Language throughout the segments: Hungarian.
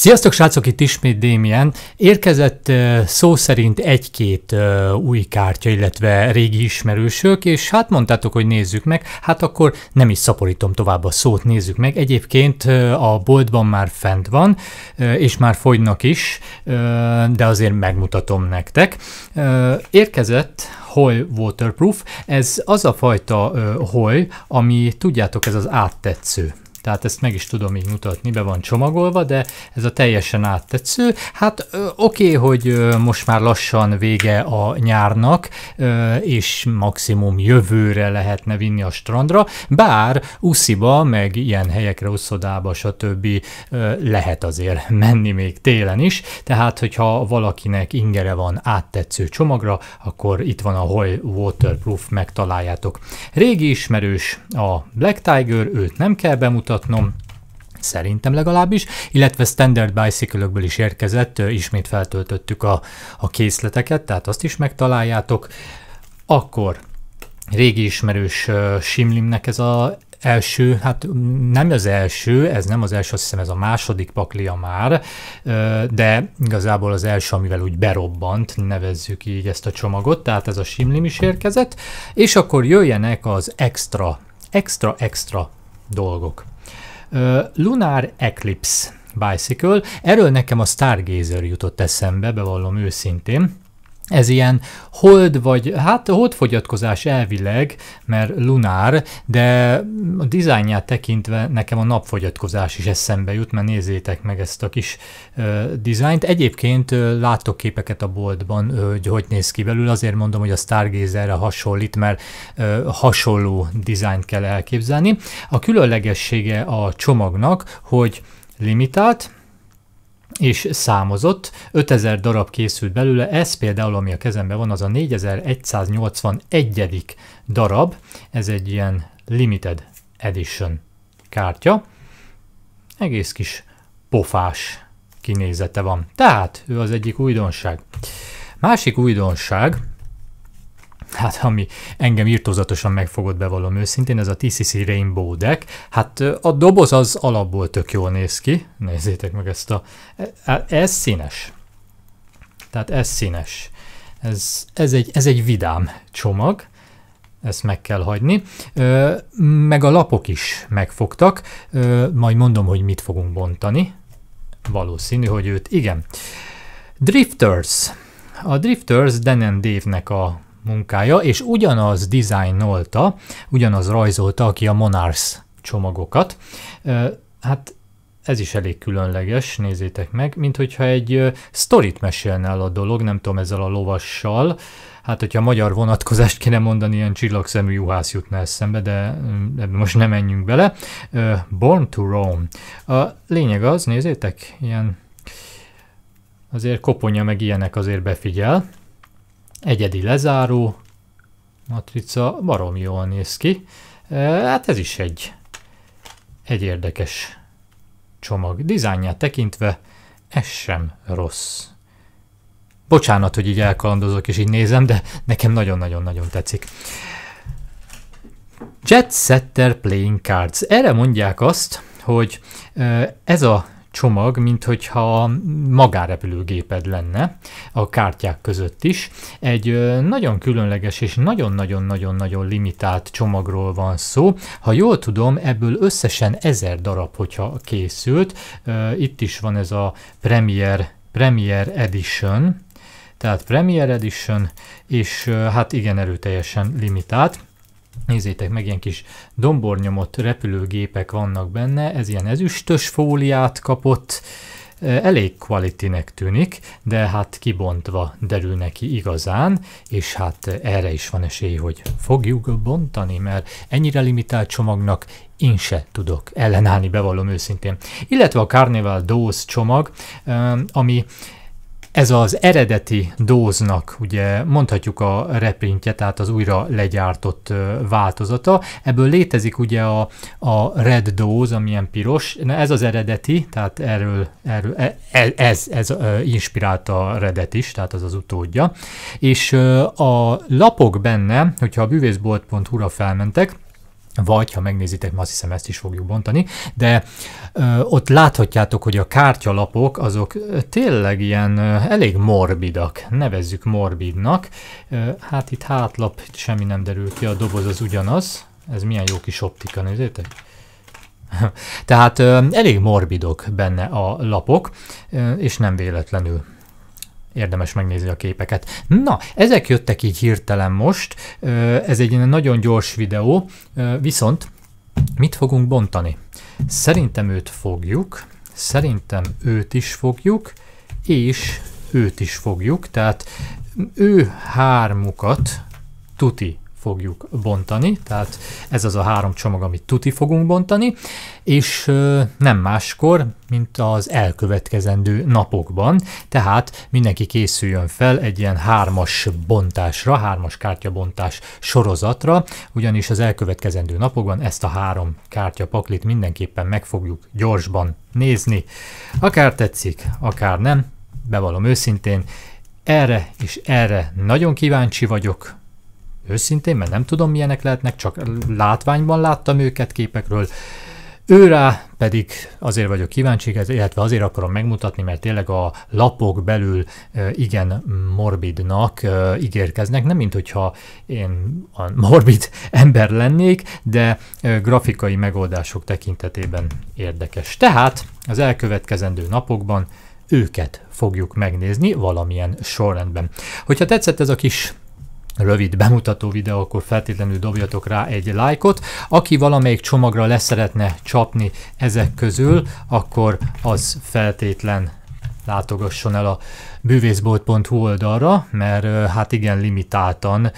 Sziasztok srácok, itt ismét Démien. Érkezett szó szerint egy-két új kártya, illetve régi ismerősök, és hát mondtátok, hogy nézzük meg, hát akkor nem is szaporítom tovább a szót, nézzük meg. Egyébként a boltban már fent van, és már fogynak is, de azért megmutatom nektek. Érkezett hol waterproof, ez az a fajta hol, ami tudjátok, ez az áttetsző tehát ezt meg is tudom így mutatni, be van csomagolva, de ez a teljesen áttetsző. Hát oké, okay, hogy most már lassan vége a nyárnak, és maximum jövőre lehetne vinni a strandra, bár úsziba, meg ilyen helyekre, Uszodába, stb. lehet azért menni még télen is, tehát hogyha valakinek ingere van áttetsző csomagra, akkor itt van a Hoy Waterproof, megtaláljátok. Régi ismerős a Black Tiger, őt nem kell bemutatni, bemutatnom szerintem legalábbis, illetve standard bicycle is érkezett, ismét feltöltöttük a, a készleteket, tehát azt is megtaláljátok. Akkor régi ismerős uh, Simlimnek ez a első, hát nem az első, ez nem az első, azt hiszem ez a második paklia már, de igazából az első, amivel úgy berobbant, nevezzük így ezt a csomagot, tehát ez a simlim is érkezett, és akkor jöjjenek az extra, extra, extra dolgok. Lunar Eclipse Bicycle, erről nekem a Stargazer jutott eszembe, bevallom őszintén. Ez ilyen hold vagy, hát holdfogyatkozás elvileg, mert lunár, de a dizájnját tekintve nekem a napfogyatkozás is eszembe jut, mert nézzétek meg ezt a kis ö, dizájnt. Egyébként ö, láttok képeket a boltban, ö, hogy hogy néz ki belül, azért mondom, hogy a Stargazerre hasonlít, mert ö, hasonló dizájnt kell elképzelni. A különlegessége a csomagnak, hogy limitált, és számozott, 5000 darab készült belőle, ez például, ami a kezemben van, az a 4181. darab, ez egy ilyen limited edition kártya, egész kis pofás kinézete van. Tehát ő az egyik újdonság. Másik újdonság, hát ami engem írtózatosan megfogott bevallom őszintén, ez a TCC Rainbow Deck. Hát a doboz az alapból tök jól néz ki, nézzétek meg ezt a... E, e, ez színes. Tehát ez színes. Ez, ez, egy, ez egy vidám csomag ezt meg kell hagyni. Meg a lapok is megfogtak, majd mondom, hogy mit fogunk bontani. Valószínű, hogy őt igen. Drifters. A Drifters Dan and Dave-nek a munkája, és ugyanaz dizájnolta, ugyanaz rajzolta, aki a Monarchs csomagokat. Hát ez is elég különleges, nézzétek meg, mint hogyha egy sztorit mesélne el a dolog, nem tudom, ezzel a lovassal. Hát, hogyha magyar vonatkozást kéne mondani, ilyen csillagszemű juhász jutna eszembe, de most nem menjünk bele. Born to Rome. A lényeg az, nézzétek, ilyen azért koponya meg ilyenek azért befigyel egyedi lezáró matrica, barom jól néz ki. Hát ez is egy, egy érdekes csomag. Dizájnját tekintve ez sem rossz. Bocsánat, hogy így elkalandozok és így nézem, de nekem nagyon-nagyon-nagyon tetszik. Jet Setter Playing Cards. Erre mondják azt, hogy ez a csomag, mint hogyha magárepülőgéped lenne a kártyák között is. Egy nagyon különleges és nagyon-nagyon-nagyon-nagyon limitált csomagról van szó. Ha jól tudom, ebből összesen ezer darab, hogyha készült. Itt is van ez a Premier, Premier Edition, tehát Premier Edition, és hát igen erőteljesen limitált. Nézzétek meg, ilyen kis dombornyomott repülőgépek vannak benne, ez ilyen ezüstös fóliát kapott, elég kvalitinek tűnik, de hát kibontva derül neki igazán, és hát erre is van esély, hogy fogjuk bontani, mert ennyire limitált csomagnak én se tudok ellenállni, bevallom őszintén. Illetve a Carnival Dose csomag, ami ez az eredeti dóznak, ugye mondhatjuk a reprintje, tehát az újra legyártott változata. Ebből létezik ugye a, a red dóz, amilyen piros. Na ez az eredeti, tehát erről, erről e, e, ez, ez inspirálta a redet is, tehát az az utódja. És a lapok benne, hogyha a bűvészbolt.hu-ra felmentek, vagy ha megnézitek, ma azt hiszem ezt is fogjuk bontani, de ö, ott láthatjátok, hogy a kártyalapok azok tényleg ilyen ö, elég morbidak, nevezzük morbidnak. Ö, hát itt hátlap semmi nem derül ki, a doboz az ugyanaz. Ez milyen jó kis optika, nézzétek? Tehát ö, elég morbidok benne a lapok, ö, és nem véletlenül érdemes megnézni a képeket. Na, ezek jöttek így hirtelen most, ez egy nagyon gyors videó, viszont mit fogunk bontani? Szerintem őt fogjuk, szerintem őt is fogjuk, és őt is fogjuk, tehát ő hármukat tuti fogjuk bontani, tehát ez az a három csomag, amit tuti fogunk bontani, és nem máskor, mint az elkövetkezendő napokban, tehát mindenki készüljön fel egy ilyen hármas bontásra, hármas kártyabontás sorozatra, ugyanis az elkövetkezendő napokban ezt a három kártyapaklit mindenképpen meg fogjuk gyorsban nézni. Akár tetszik, akár nem, bevallom őszintén, erre és erre nagyon kíváncsi vagyok, Őszintén, mert nem tudom milyenek lehetnek, csak látványban láttam őket képekről. Őrá pedig azért vagyok kíváncsi, illetve azért akarom megmutatni, mert tényleg a lapok belül igen morbidnak ígérkeznek, nem mint hogyha én a morbid ember lennék, de grafikai megoldások tekintetében érdekes. Tehát az elkövetkezendő napokban őket fogjuk megnézni valamilyen sorrendben. Hogyha tetszett ez a kis rövid bemutató videó, akkor feltétlenül dobjatok rá egy lájkot. Aki valamelyik csomagra leszeretne csapni ezek közül, akkor az feltétlen látogasson el a bűvészbolt.hu oldalra, mert hát igen, limitáltan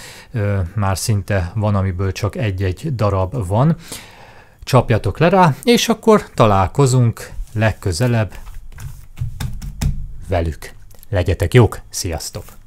már szinte van, amiből csak egy-egy darab van. Csapjatok le rá, és akkor találkozunk legközelebb velük. Legyetek jók, sziasztok!